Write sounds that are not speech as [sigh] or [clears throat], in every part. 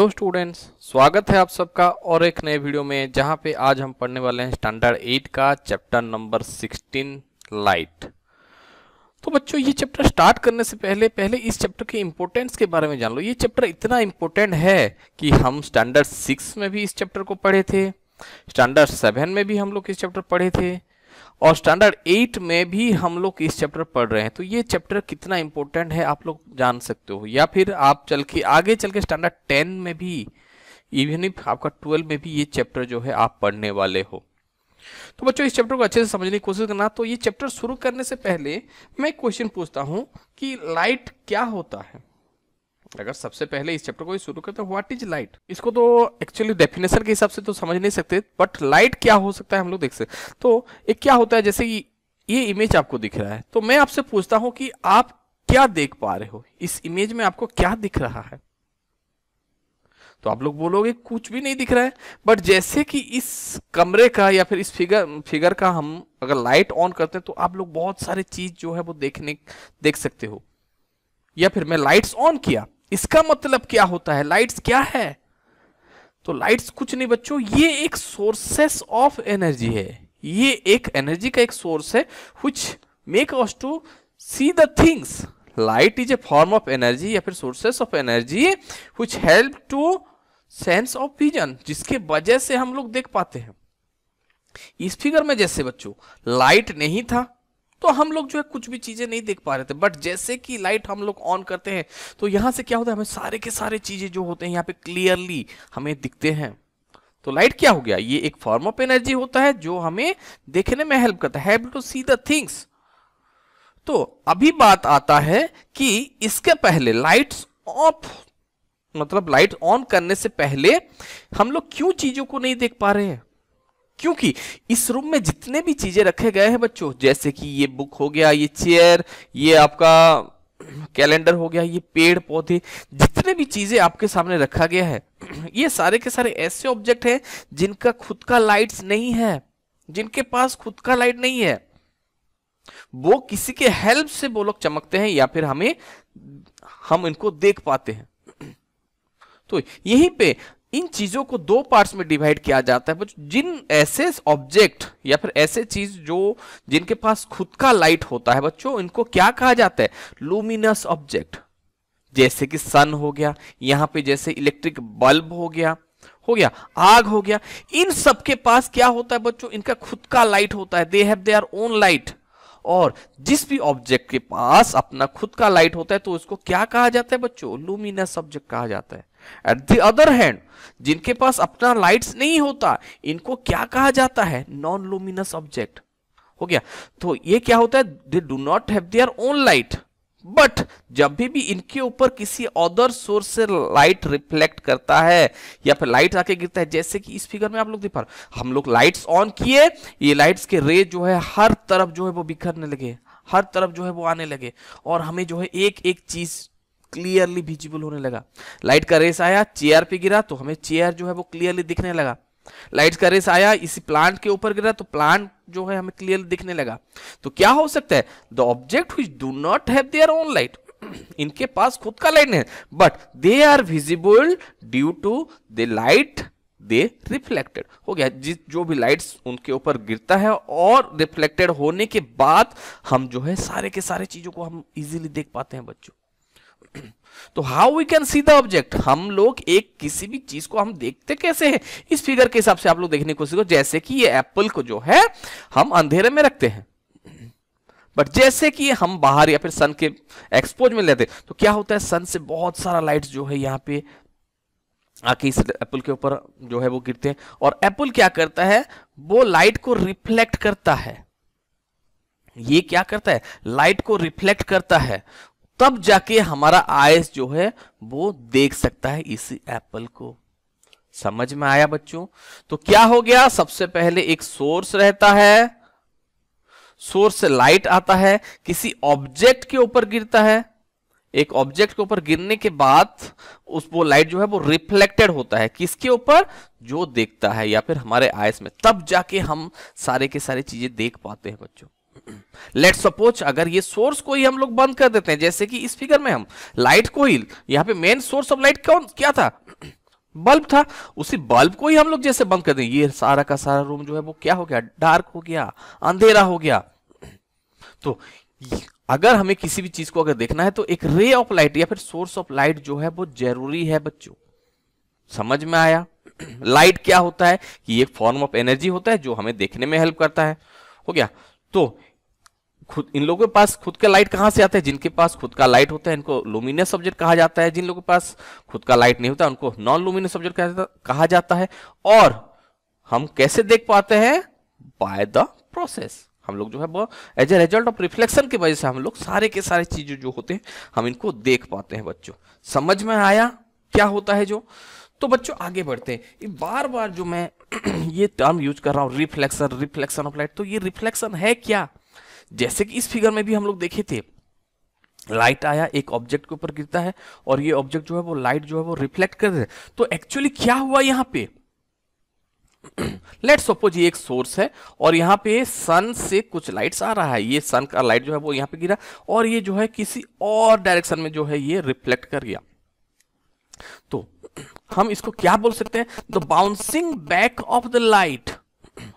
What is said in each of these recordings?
hello students स्वागत है आप सबका और एक नए वीडियो में जहां पे आज हम पढ़ने वाले हैं स्टैंडर्ड एट का चैप्टर नंबर सिक्सटीन लाइट तो बच्चों ये चैप्टर स्टार्ट करने से पहले पहले इस चैप्टर के इम्पोर्टेंस के बारे में जान लो ये चैप्टर इतना इम्पोर्टेंट है कि हम स्टैंडर्ड सिक्स में भी इस चैप्टर को पढ़े थे स्टैंडर्ड सेवन में भी हम लोग इस चैप्टर पढ़े थे और स्टैंडर्ड एट में भी हम लोग इस चैप्टर पढ़ रहे हैं तो ये चैप्टर कितना इंपॉर्टेंट है आप लोग जान सकते हो या फिर आप चल के आगे चल के स्टैंडर्ड टेन में भी इवन इफ आपका ट्वेल्व में भी ये चैप्टर जो है आप पढ़ने वाले हो तो बच्चों इस चैप्टर को अच्छे से समझने की कोशिश करना तो ये चैप्टर शुरू करने से पहले मैं क्वेश्चन पूछता हूँ कि लाइट क्या होता है अगर सबसे पहले इस चैप्टर को शुरू करते हैं व्हाट इज लाइट इसको तो एक्चुअली डेफिनेशन के हिसाब से तो समझ नहीं सकते बट लाइट क्या हो सकता है हम लोग देख सकते तो एक क्या होता है जैसे ये इमेज आपको दिख रहा है तो मैं आपसे पूछता हूं कि आप क्या देख पा रहे हो इस इमेज में आपको क्या दिख रहा है तो आप लोग बोलोगे कुछ भी नहीं दिख रहा है बट जैसे कि इस कमरे का या फिर इस फिगर फिगर का हम अगर लाइट ऑन करते हैं तो आप लोग बहुत सारी चीज जो है वो देखने देख सकते हो या फिर मैं लाइट्स ऑन किया इसका मतलब क्या होता है लाइट्स क्या है तो लाइट्स कुछ नहीं बच्चों ये एक सोर्सेस ऑफ एनर्जी है ये एक एनर्जी का एक सोर्स है which make us to see the things light is a form of energy या फिर sources of energy which help to sense of vision जिसके वजह से हम लोग देख पाते हैं इस फिगर में जैसे बच्चों लाइट नहीं था तो हम लोग जो है कुछ भी चीज़ें नहीं देख पा रहे थे बट जैसे कि लाइट हम लोग ऑन करते हैं तो यहां से क्या होता है हमें सारे के सारे चीज़ें जो होते हैं यहाँ पे क्लियरली हमें दिखते हैं तो लाइट क्या हो गया ये एक फॉर्म ऑफ एनर्जी होता है जो हमें देखने में हेल्प करता है टू सी द थिंग्स तो अभी बात आता है कि इसके पहले लाइट्स ऑफ मतलब लाइट ऑन करने से पहले हम लोग क्यों चीजों को नहीं देख पा रहे हैं क्योंकि इस रूम में जितने भी चीजें रखे गए हैं बच्चों जैसे कि ये बुक हो गया ये चेयर ये आपका कैलेंडर हो गया ये पेड़ पौधे जितने भी चीजें आपके सामने रखा गया है [clears throat] ये सारे के सारे ऐसे ऑब्जेक्ट हैं जिनका खुद का लाइट्स नहीं है जिनके पास खुद का लाइट नहीं है वो किसी के हेल्प से वो लोग चमकते हैं या फिर हमें हम इनको देख पाते हैं [clears throat] तो यहीं पे इन चीजों को दो पार्ट्स में डिवाइड किया जाता है जिन ऐसे ऑब्जेक्ट या फिर ऐसे चीज जो जिनके पास खुद का लाइट होता है बच्चों इनको क्या कहा जाता है लुमिनस ऑब्जेक्ट जैसे कि सन हो गया यहां पे जैसे इलेक्ट्रिक बल्ब हो गया हो गया आग हो गया इन सबके पास क्या होता है बच्चों इनका खुद का लाइट होता है they have their own light और जिस भी ऑब्जेक्ट के पास अपना खुद का लाइट होता है तो उसको क्या कहा जाता है बच्चों लुमिनस ऑब्जेक्ट कहा जाता है एट द अदर हैंड जिनके पास अपना लाइट्स नहीं होता इनको क्या कहा जाता है नॉन लुमिनस ऑब्जेक्ट हो गया तो ये क्या होता है they do not have their own light but जब भी भी इनके ऊपर किसी अदर सोर्स से लाइट रिफ्लेक्ट करता है या फिर लाइट आके गिरता है जैसे कि इस फिगर में आप लोग देख पा हम लोग लाइट्स ऑन किए ये लाइट्स के रे जो है हर तरफ जो है वो बिखरने लगे हर तरफ जो है वो आने लगे और हमें जो है एक एक चीज क्लियरली विजिबल होने लगा लाइट का रेस आया चेयर पे गिरा तो हमें चेयर जो है वो क्लियरली दिखने लगा लाइट का रेस आया इसी प्लांट के ऊपर गिरा तो प्लांट जो है हमें क्लियरली दिखने लगा तो क्या हो सकता है द ऑब्जेक्ट हुई do not have their own light इनके पास खुद का लाइट नहीं but they are visible due to the light they reflected हो गया जिस जो भी लाइट्स उनके ऊपर गिरता है और रिफ्लेक्टेड होने के बाद हम जो है सारे के सारे चीजों को हम इजीली देख पाते हैं बच्चों तो how we can see the object हम लोग एक किसी भी चीज को हम देखते कैसे हैं इस फिगर के हिसाब से आप लोग देखने की कोशिश करो जैसे कि ये एप्पल को जो है हम अंधेरे में रखते हैं बट जैसे कि हम बाहर या फिर सन के एक्सपोज में लेते तो क्या होता है सन से बहुत सारा लाइट जो है यहाँ पे आके इस एप्पल के ऊपर जो है वो गिरते हैं और एप्पल क्या करता है वो लाइट को रिफ्लेक्ट करता है ये क्या करता है लाइट को रिफ्लेक्ट करता है तब जाके हमारा आयस जो है वो देख सकता है इस एप्पल को समझ में आया बच्चों तो क्या हो गया सबसे पहले एक सोर्स रहता है सोर्स से लाइट आता है किसी ऑब्जेक्ट के ऊपर गिरता है एक ऑब्जेक्ट के ऊपर गिरने के बाद उस वो लाइट जो है वो रिफ्लेक्टेड होता है किसके ऊपर जो देखता है या फिर हमारे आयस में तब जाके हम सारे के सारे चीजें देख पाते हैं बच्चों लेट सपोज अगर ये सोर्स को ही हम लोग बंद कर देते हैं जैसे कि इस फिगर में हम लाइट को ही यहाँ पे मेन सोर्स ऑफ लाइट कौन क्या था बल्ब था उसी बल्ब को ही हम लोग जैसे बंद कर दें ये सारा का सारा रूम जो है वो क्या हो गया डार्क हो गया अंधेरा हो गया तो अगर हमें किसी भी चीज को अगर देखना है तो एक रे ऑफ लाइट या फिर सोर्स ऑफ लाइट जो है वो जरूरी है बच्चों समझ में आया लाइट क्या होता है कि एक फॉर्म ऑफ एनर्जी होता है जो हमें देखने में हेल्प करता है हो गया तो खुद इन लोगों के पास खुद का लाइट कहाँ से आता है जिनके पास खुद का लाइट होता है इनको लुमिनियस सब्जेक्ट कहा जाता है जिन लोगों के पास खुद का लाइट नहीं होता उनको नॉन लुमिनियस सब्जेक्ट कहा जाता है और हम कैसे देख पाते हैं बाय द प्रोसेस हम लोग जो है वो as a result of reflection की वजह से हम लोग सारे के सारे चीजें जो होते हैं हम इनको देख पाते हैं बच्चों समझ में आया क्या होता है जो तो बच्चों आगे बढ़ते हैं बार बार जो मैं [clears throat] ये टर्म यूज कर रहा हूं रिफ्लेक्शन रिफ्लेक्शन ऑफ लाइट तो ये रिफ्लेक्शन है क्या जैसे कि इस फिगर में भी हम लोग देखे थे लाइट आया एक ऑब्जेक्ट के ऊपर गिरता है और ये ऑब्जेक्ट जो है वो लाइट जो है वो रिफ्लेक्ट कर रहे तो एक्चुअली क्या हुआ यहाँ पे लेट सपोज ये एक सोर्स है और यहाँ पे सन से कुछ लाइट्स आ रहा है ये सन का लाइट जो है वो यहाँ पे गिरा और ये जो है किसी और डायरेक्शन में जो है ये रिफ्लेक्ट कर गया तो हम इसको क्या बोल सकते हैं the bouncing back of the light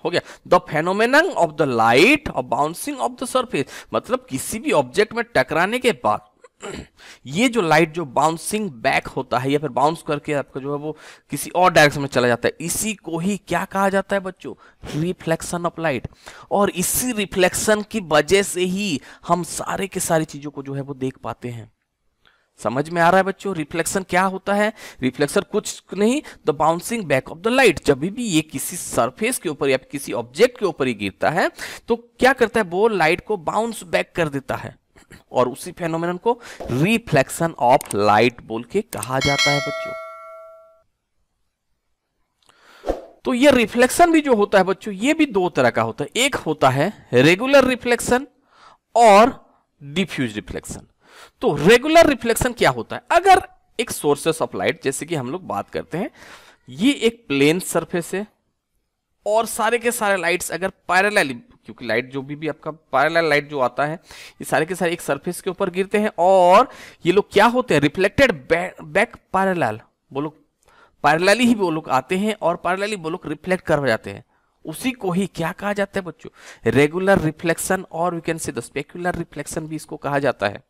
हो गया the phenomenon of the light और बाउंसिंग ऑफ द सर्फेस मतलब किसी भी ऑब्जेक्ट में टकराने के बाद [clears throat] ये जो लाइट जो बाउंसिंग बैक होता है या फिर बाउंस करके आपका जो है वो किसी और डायरेक्शन में चला जाता है इसी को ही क्या कहा जाता है बच्चों रिफ्लेक्शन ऑफ लाइट और इसी रिफ्लेक्शन की वजह से ही हम सारे के सारी चीज़ों को जो है वो देख पाते हैं समझ में आ रहा है बच्चों रिफ्लेक्शन क्या होता है रिफ्लेक्शन कुछ नहीं the bouncing back of the light जब भी ये किसी सरफेस के ऊपर या किसी ऑब्जेक्ट के ऊपर ही गिरता है तो क्या करता है वो लाइट को बाउंस बैक कर देता है और उसी फेनोमेनन को रिफ्लेक्शन ऑफ लाइट बोल के कहा जाता है बच्चों तो ये रिफ्लेक्शन भी जो होता है बच्चों ये भी दो तरह का होता है एक होता है रेगुलर रिफ्लेक्शन और डिफ्यूज रिफ्लेक्शन तो रेगुलर रिफ्लेक्शन क्या होता है अगर एक सोर्सेस ऑफ लाइट जैसे कि हम लोग बात करते हैं ये एक प्लेन सरफेस है और सारे के सारे लाइट्स अगर पैरल क्योंकि लाइट जो भी, भी आपका पैरल लाइट जो आता है ये सारे के सारे एक सरफेस के ऊपर गिरते हैं और ये लोग क्या होते हैं रिफ्लेक्टेड बैक पैरल वो लोग पैरेलली ही वो लोग आते हैं और पैरेलली वो लोग रिफ्लेक्ट कर जाते हैं उसी को ही क्या कहा जाता है बच्चों रेगुलर रिफ्लेक्शन और we can say the specular reflection भी इसको कहा जाता है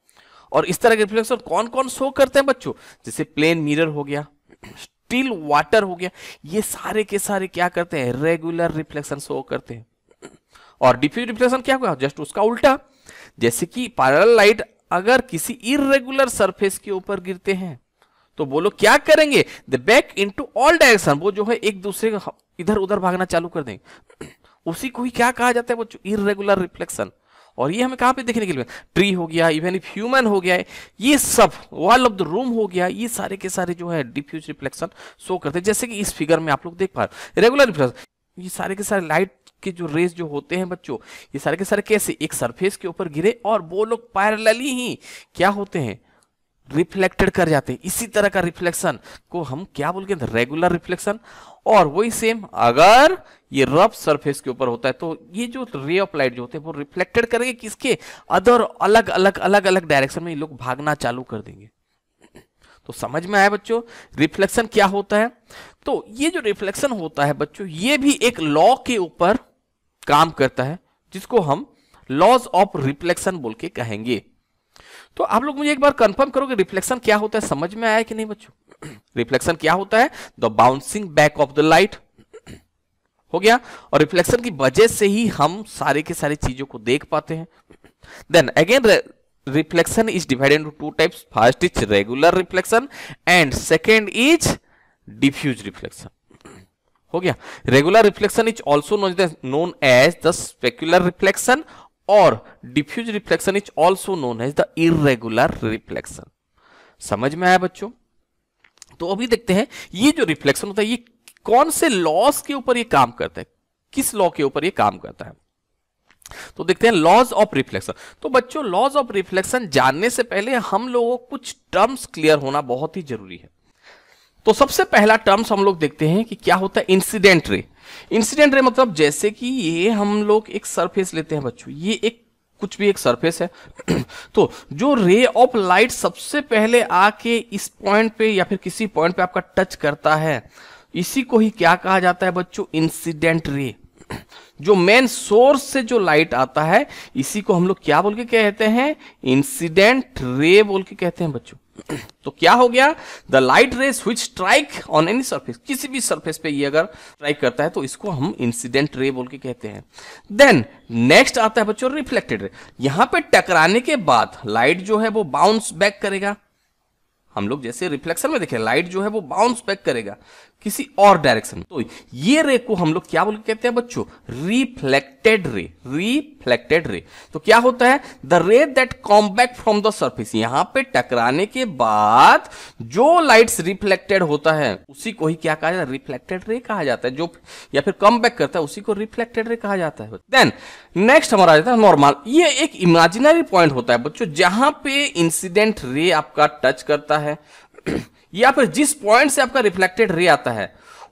और इस तरह के रिफ्लेक्शन कौन कौन शो करते हैं बच्चों जैसे प्लेन मिरर हो गया स्टील वाटर हो गया ये सारे के सारे क्या करते हैं रेगुलर रिफ्लेक्शन शो करते हैं और डिफ्यूज रिफ्लेक्शन क्या हुआ जस्ट उसका उल्टा जैसे कि पैरल लाइट अगर किसी इरेगुलर सरफेस के ऊपर गिरते हैं तो बोलो क्या करेंगे the back into all direction वो जो है एक दूसरे का इधर उधर भागना चालू कर देंगे उसी को ही क्या कहा जाता है बच्चों इरेगुलर रिफ्लेक्शन और ये हमें कहाँ पे देखने के लिए ट्री हो गया इवन इफ ह्यूमन हो गया ये सब वॉल ऑफ द रूम हो गया ये सारे के सारे जो है डिफ्यूज रिफ्लेक्शन शो करते हैं जैसे कि इस फिगर में आप लोग देख पा रहे हो रेगुलर रिफ्लेक्शन ये सारे के सारे लाइट के जो रेस जो होते हैं बच्चों ये सारे के सारे कैसे एक सरफेस के ऊपर गिरे और वो लोग पैरल ही क्या होते हैं रिफ्लेक्टेड कर जाते हैं इसी तरह का रिफ्लेक्शन को हम क्या बोल के रेगुलर रिफ्लेक्शन और वही सेम अगर ये रफ सरफेस के ऊपर होता है तो ये जो रे ऑफ लाइट जो होते हैं वो रिफ्लेक्टेड करेंगे किसके अदर अलग अलग अलग अलग डायरेक्शन में ये लोग भागना चालू कर देंगे तो समझ में आया बच्चों रिफ्लेक्शन क्या होता है तो ये जो रिफ्लेक्शन होता है बच्चों ये भी एक लॉ के ऊपर काम करता है जिसको हम लॉज ऑफ रिफ्लेक्शन बोल के कहेंगे तो आप लोग मुझे एक बार कंफर्म करो कि रिफ्लेक्शन क्या होता है समझ में आया कि नहीं बच्चों रिफ्लेक्शन [clears throat] क्या होता है the bouncing back of the light हो गया और रिफ्लेक्शन की वजह से ही हम सारे के सारे चीजों को देख पाते हैं then again reflection is divided into two types first is regular reflection and second is diffuse reflection हो गया regular reflection is also known as the specular reflection और diffuse reflection is also known as the irregular reflection समझ में आया बच्चों तो अभी देखते हैं ये जो रिफ्लेक्शन होता है ये कौन से लॉस के ऊपर ये काम करता है किस लॉ के ऊपर ये काम करता है तो देखते हैं लॉज ऑफ रिफ्लेक्शन तो बच्चों लॉज ऑफ रिफ्लेक्शन जानने से पहले हम लोगों को कुछ टर्म्स क्लियर होना बहुत ही जरूरी है तो सबसे पहला टर्म्स हम लोग देखते हैं कि क्या होता है इंसिडेंट रे इंसिडेंट रे मतलब जैसे कि ये हम लोग एक सरफेस लेते हैं बच्चों ये एक कुछ भी एक सरफेस है [clears throat] तो जो रे ऑफ लाइट सबसे पहले आके इस पॉइंट पे या फिर किसी पॉइंट पे आपका टच करता है इसी को ही क्या कहा जाता है बच्चों इंसिडेंट रे [clears throat] जो मेन सोर्स से जो लाइट आता है इसी को हम लोग क्या बोल के कहते हैं इंसिडेंट रे बोल के कहते हैं बच्चों तो क्या हो गया the light rays which strike on any surface किसी भी सर्फेस पे ये अगर स्ट्राइक करता है तो इसको हम इंसिडेंट रे बोल के कहते हैं देन नेक्स्ट आता है बच्चों रिफ्लेक्टेड रे यहां पे टकराने के बाद लाइट जो है वो बाउंस बैक करेगा हम लोग जैसे रिफ्लेक्शन में देखें लाइट जो है वो बाउंस बैक करेगा किसी और डायरेक्शन में तो ये रे को हम लोग क्या बोल कहते हैं बच्चों रिफ्लेक्टेड रे रिफ्लेक्टेड रे तो क्या होता है the ray that come back from the surface यहां पे टकराने के बाद जो लाइट्स रिफ्लेक्टेड होता है उसी को ही क्या कहा जाता है रिफ्लेक्टेड रे कहा जाता है जो या फिर कम बैक करता है उसी को रिफ्लेक्टेड रे कहा जाता है देन नेक्स्ट हमारा जाता है नॉर्मल ये एक इमेजिनरी पॉइंट होता है बच्चों जहां पे इंसिडेंट रे आपका टच करता है या फिर जिस पॉइंट से आपका रिफ्लेक्टेड रे आता है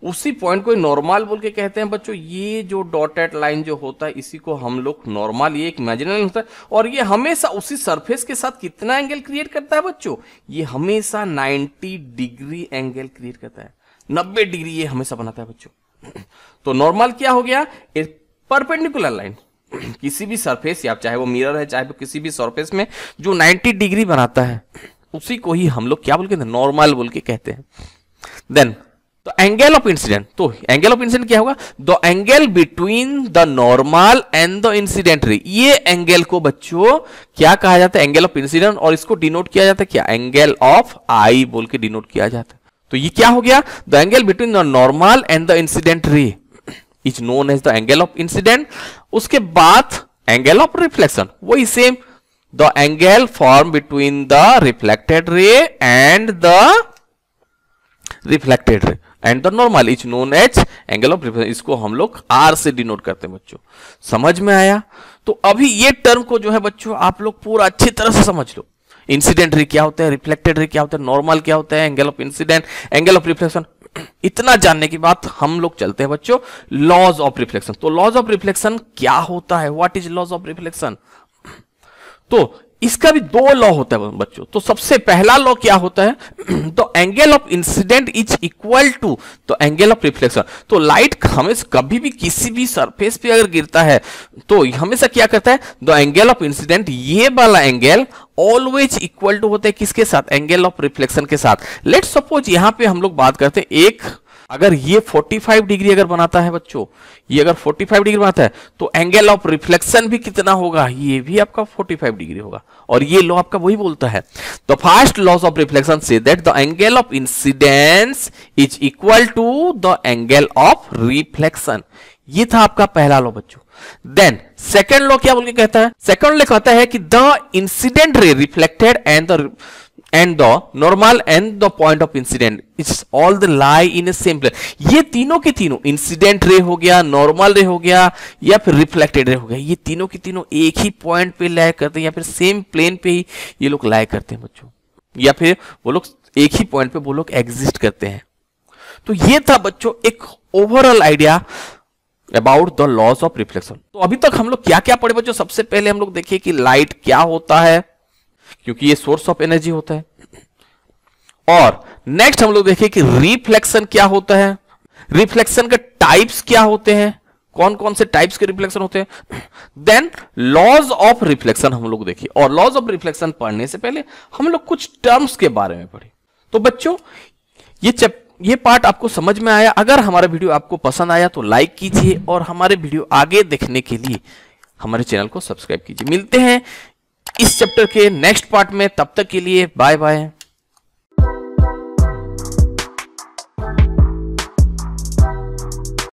उसी पॉइंट को नॉर्मल बोल के कहते हैं बच्चों ये जो डॉटेड लाइन जो होता है इसी को हम लोग नॉर्मल ये एक इमेजिनरी होता है और ये हमेशा उसी सरफेस के साथ कितना एंगल क्रिएट करता है बच्चों ये हमेशा 90 डिग्री एंगल क्रिएट करता है 90 डिग्री ये हमेशा बनाता है बच्चों [clears throat] तो नॉर्मल क्या हो गया एक परपेंडिकुलर लाइन [clears throat] किसी भी सरफेस या चाहे वो मिरर है चाहे वो किसी भी सरफेस में जो नाइनटी डिग्री बनाता है [clears throat] उसी को ही हम लोग क्या बोल के नॉर्मल बोल के कहते हैं देन तो एंगल ऑफ इंसिडेंट तो एंगल ऑफ इंसिडेंट क्या होगा the angle between the normal and the incident ray ये एंगल को बच्चों क्या कहा जाता है एंगल ऑफ इंसिडेंट और इसको डिनोट किया जाता है क्या एंगल ऑफ आई बोल के डिनोट किया जाता है तो ये क्या हो गया the angle between the normal and the incident ray is known as the angle of incident उसके बाद एंगल ऑफ रिफ्लेक्शन वही same the angle formed between the reflected ray and the reflected ray and the normal is known as angle of reflection इसको हम लोग are से denote करते हैं बच्चों समझ में आया तो अभी ये टर्म को जो है बच्चों आप लोग पूरा अच्छी तरह से समझ लो इंसिडेंट रे क्या होता है रिफ्लेक्टेड रे क्या होता है नॉर्मल क्या होता है angle of incident angle of reflection इतना जानने के बाद हम लोग चलते हैं बच्चों लॉज ऑफ रिफ्लेक्शन तो लॉज ऑफ रिफ्लेक्शन क्या होता है what is laws of reflection तो इसका भी दो लॉ होता है बच्चों तो सबसे पहला लॉ क्या होता है the angle of incident is equal to the angle of reflection तो लाइट हमेशा कभी भी किसी भी सरफेस पे अगर गिरता है तो हमेशा क्या करता है द एंगल ऑफ इंसिडेंट ये वाला एंगल ऑलवेज इक्वल टू होता है किसके साथ एंगल ऑफ रिफ्लेक्शन के साथ लेट सपोज यहां पर हम लोग बात करते हैं एक अगर ये 45 डिग्री अगर बनाता है बच्चों ये अगर 45 डिग्री बनाता है तो एंगल ऑफ रिफ्लेक्शन भी कितना होगा ये भी आपका 45 डिग्री होगा और ये लॉ आपका वही बोलता है the first laws of reflection say that the angle of incidence is equal to the angle of reflection ये था आपका पहला लॉ बच्चों देन सेकेंड लॉ क्या बोल के कहता है सेकेंड लॉ कहता है कि the incident ray reflected and the and the normal and the point of incident it's all the lie in a same plane ये तीनों के तीनों इंसिडेंट रे हो गया नॉर्मल रे हो गया या फिर रिफ्लेक्टेड रे हो गया ये तीनों के तीनों एक ही पॉइंट पे लाइ करते हैं या फिर सेम प्लेन पे ही ये लोग लाइ करते हैं बच्चों या फिर वो लोग एक ही पॉइंट पे वो लोग एग्जिस्ट करते हैं तो ये था बच्चों एक overall idea about the laws of reflection तो अभी तक हम लोग क्या क्या पढ़े बच्चों सबसे पहले हम लोग देखिए कि लाइट क्या होता है क्योंकि ये सोर्स ऑफ एनर्जी होता है और नेक्स्ट हम लोग देखें कि रिफ्लेक्शन क्या होता है रिफ्लेक्शन के टाइप्स क्या होते हैं कौन कौन से टाइप्स के रिफ्लेक्शन होते हैं देन लॉज ऑफ रिफ्लेक्शन हम लोग देखिए और लॉज ऑफ रिफ्लेक्शन पढ़ने से पहले हम लोग कुछ टर्म्स के बारे में पढ़े तो बच्चों ये चप, ये पार्ट आपको समझ में आया अगर हमारा वीडियो आपको पसंद आया तो लाइक कीजिए और हमारे वीडियो आगे देखने के लिए हमारे चैनल को सब्सक्राइब कीजिए मिलते हैं इस चैप्टर के नेक्स्ट पार्ट में तब तक के लिए बाय बाय